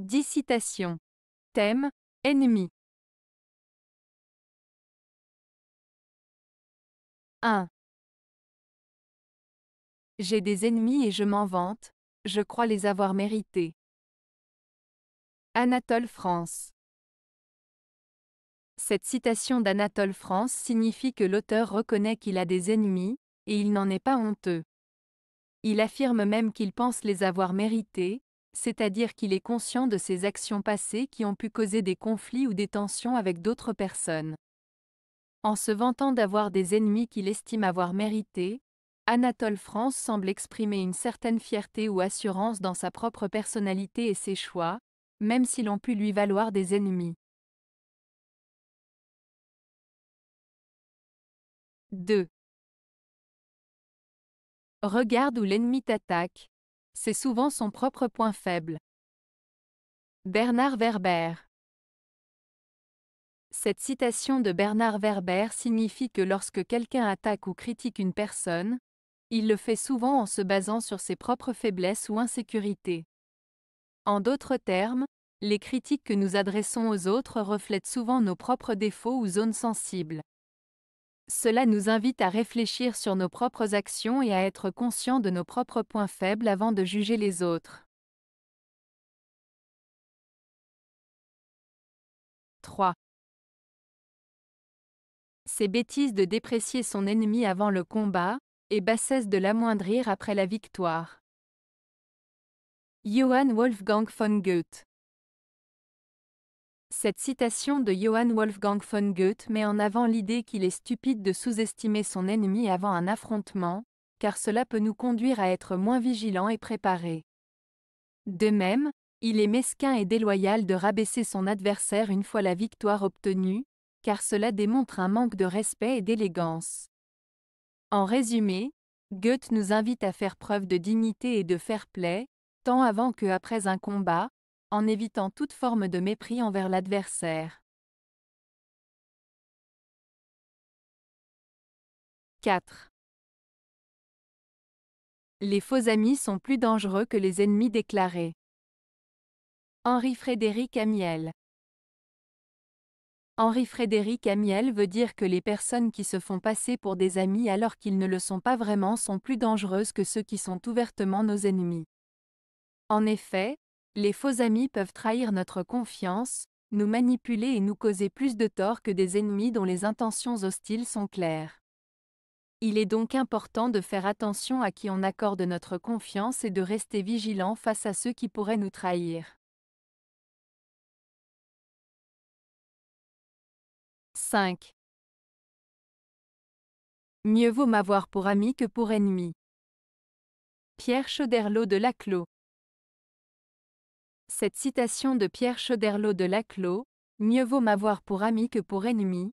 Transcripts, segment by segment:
10 citations. Thème Ennemi. 1. J'ai des ennemis et je m'en vante, je crois les avoir mérités. Anatole France. Cette citation d'Anatole France signifie que l'auteur reconnaît qu'il a des ennemis, et il n'en est pas honteux. Il affirme même qu'il pense les avoir mérités, c'est-à-dire qu'il est conscient de ses actions passées qui ont pu causer des conflits ou des tensions avec d'autres personnes. En se vantant d'avoir des ennemis qu'il estime avoir mérités, Anatole France semble exprimer une certaine fierté ou assurance dans sa propre personnalité et ses choix, même s'ils ont pu lui valoir des ennemis. 2. Regarde où l'ennemi t'attaque, c'est souvent son propre point faible. Bernard Werber Cette citation de Bernard Werber signifie que lorsque quelqu'un attaque ou critique une personne, il le fait souvent en se basant sur ses propres faiblesses ou insécurités. En d'autres termes, les critiques que nous adressons aux autres reflètent souvent nos propres défauts ou zones sensibles. Cela nous invite à réfléchir sur nos propres actions et à être conscients de nos propres points faibles avant de juger les autres. 3. C'est bêtise de déprécier son ennemi avant le combat, et bassesse de l'amoindrir après la victoire. Johann Wolfgang von Goethe cette citation de Johann Wolfgang von Goethe met en avant l'idée qu'il est stupide de sous-estimer son ennemi avant un affrontement, car cela peut nous conduire à être moins vigilants et préparés. De même, il est mesquin et déloyal de rabaisser son adversaire une fois la victoire obtenue, car cela démontre un manque de respect et d'élégance. En résumé, Goethe nous invite à faire preuve de dignité et de fair play, tant avant que après un combat, en évitant toute forme de mépris envers l'adversaire. 4. Les faux amis sont plus dangereux que les ennemis déclarés. Henri-Frédéric Amiel Henri-Frédéric Amiel veut dire que les personnes qui se font passer pour des amis alors qu'ils ne le sont pas vraiment sont plus dangereuses que ceux qui sont ouvertement nos ennemis. En effet, les faux amis peuvent trahir notre confiance, nous manipuler et nous causer plus de tort que des ennemis dont les intentions hostiles sont claires. Il est donc important de faire attention à qui on accorde notre confiance et de rester vigilant face à ceux qui pourraient nous trahir. 5. Mieux vaut m'avoir pour ami que pour ennemi. Pierre Chauderlot de Laclos cette citation de Pierre Chauderlot de Laclos, Mieux vaut m'avoir pour ami que pour ennemi,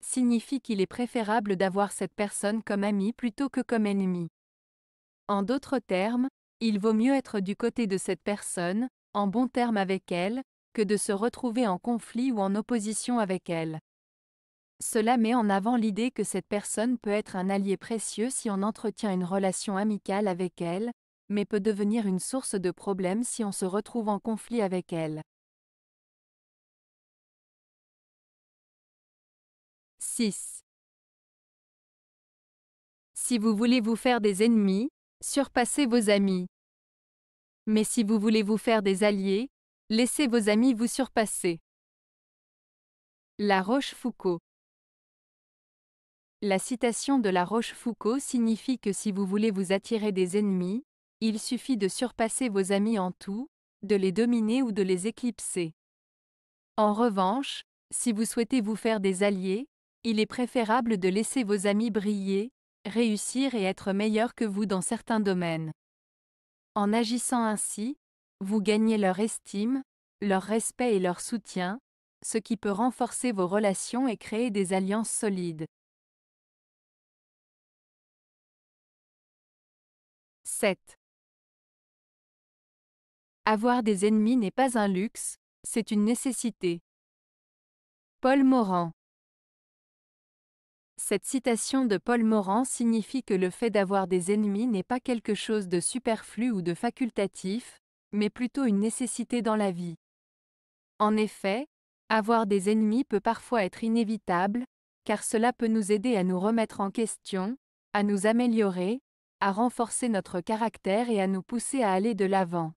signifie qu'il est préférable d'avoir cette personne comme ami plutôt que comme ennemi. En d'autres termes, il vaut mieux être du côté de cette personne, en bon terme avec elle, que de se retrouver en conflit ou en opposition avec elle. Cela met en avant l'idée que cette personne peut être un allié précieux si on entretient une relation amicale avec elle, mais peut devenir une source de problème si on se retrouve en conflit avec elle. 6. Si vous voulez vous faire des ennemis, surpassez vos amis. Mais si vous voulez vous faire des alliés, laissez vos amis vous surpasser. La Rochefoucauld La citation de La Rochefoucauld signifie que si vous voulez vous attirer des ennemis, il suffit de surpasser vos amis en tout, de les dominer ou de les éclipser. En revanche, si vous souhaitez vous faire des alliés, il est préférable de laisser vos amis briller, réussir et être meilleurs que vous dans certains domaines. En agissant ainsi, vous gagnez leur estime, leur respect et leur soutien, ce qui peut renforcer vos relations et créer des alliances solides. 7. Avoir des ennemis n'est pas un luxe, c'est une nécessité. Paul Morand Cette citation de Paul Morand signifie que le fait d'avoir des ennemis n'est pas quelque chose de superflu ou de facultatif, mais plutôt une nécessité dans la vie. En effet, avoir des ennemis peut parfois être inévitable, car cela peut nous aider à nous remettre en question, à nous améliorer, à renforcer notre caractère et à nous pousser à aller de l'avant.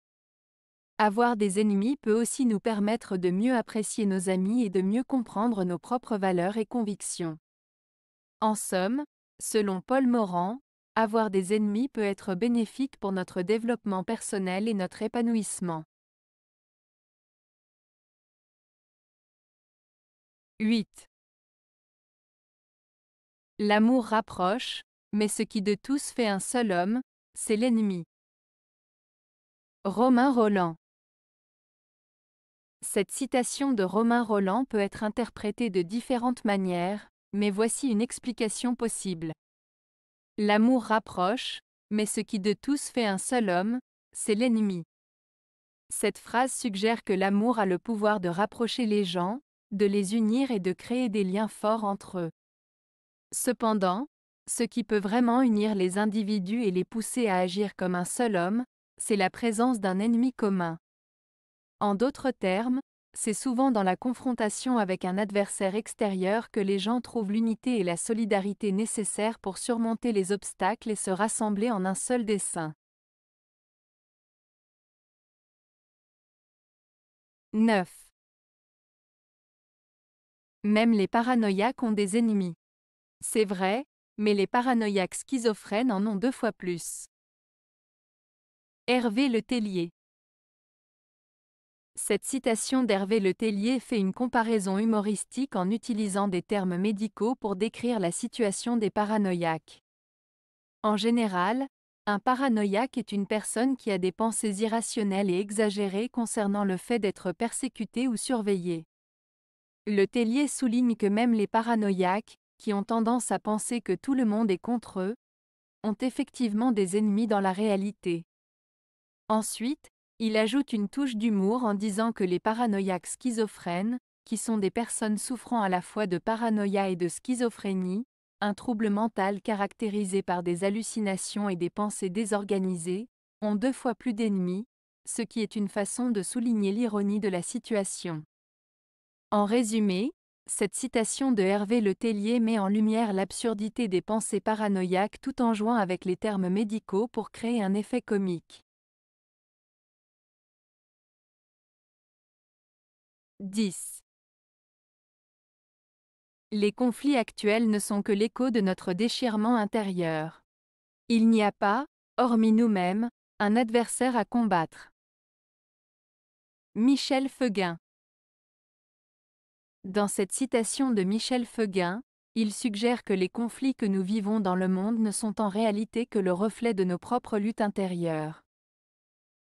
Avoir des ennemis peut aussi nous permettre de mieux apprécier nos amis et de mieux comprendre nos propres valeurs et convictions. En somme, selon Paul Morand, avoir des ennemis peut être bénéfique pour notre développement personnel et notre épanouissement. 8. L'amour rapproche, mais ce qui de tous fait un seul homme, c'est l'ennemi. Romain Roland cette citation de Romain Roland peut être interprétée de différentes manières, mais voici une explication possible. L'amour rapproche, mais ce qui de tous fait un seul homme, c'est l'ennemi. Cette phrase suggère que l'amour a le pouvoir de rapprocher les gens, de les unir et de créer des liens forts entre eux. Cependant, ce qui peut vraiment unir les individus et les pousser à agir comme un seul homme, c'est la présence d'un ennemi commun. En d'autres termes, c'est souvent dans la confrontation avec un adversaire extérieur que les gens trouvent l'unité et la solidarité nécessaires pour surmonter les obstacles et se rassembler en un seul dessein. 9. Même les paranoïaques ont des ennemis. C'est vrai, mais les paranoïaques schizophrènes en ont deux fois plus. Hervé Le Tellier cette citation d'Hervé Le Tellier fait une comparaison humoristique en utilisant des termes médicaux pour décrire la situation des paranoïaques. En général, un paranoïaque est une personne qui a des pensées irrationnelles et exagérées concernant le fait d'être persécuté ou surveillé. Le Tellier souligne que même les paranoïaques, qui ont tendance à penser que tout le monde est contre eux, ont effectivement des ennemis dans la réalité. Ensuite, il ajoute une touche d'humour en disant que les paranoïaques schizophrènes, qui sont des personnes souffrant à la fois de paranoïa et de schizophrénie, un trouble mental caractérisé par des hallucinations et des pensées désorganisées, ont deux fois plus d'ennemis, ce qui est une façon de souligner l'ironie de la situation. En résumé, cette citation de Hervé Le Tellier met en lumière l'absurdité des pensées paranoïaques tout en jouant avec les termes médicaux pour créer un effet comique. 10. Les conflits actuels ne sont que l'écho de notre déchirement intérieur. Il n'y a pas, hormis nous-mêmes, un adversaire à combattre. Michel Feguin. Dans cette citation de Michel Feguin, il suggère que les conflits que nous vivons dans le monde ne sont en réalité que le reflet de nos propres luttes intérieures.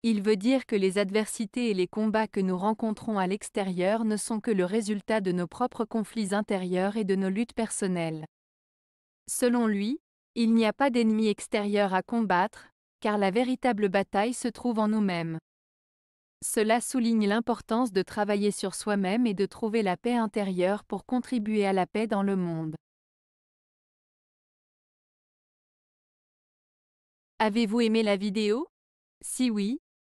Il veut dire que les adversités et les combats que nous rencontrons à l'extérieur ne sont que le résultat de nos propres conflits intérieurs et de nos luttes personnelles. Selon lui, il n'y a pas d'ennemis extérieur à combattre, car la véritable bataille se trouve en nous-mêmes. Cela souligne l'importance de travailler sur soi-même et de trouver la paix intérieure pour contribuer à la paix dans le monde. Avez-vous aimé la vidéo Si oui,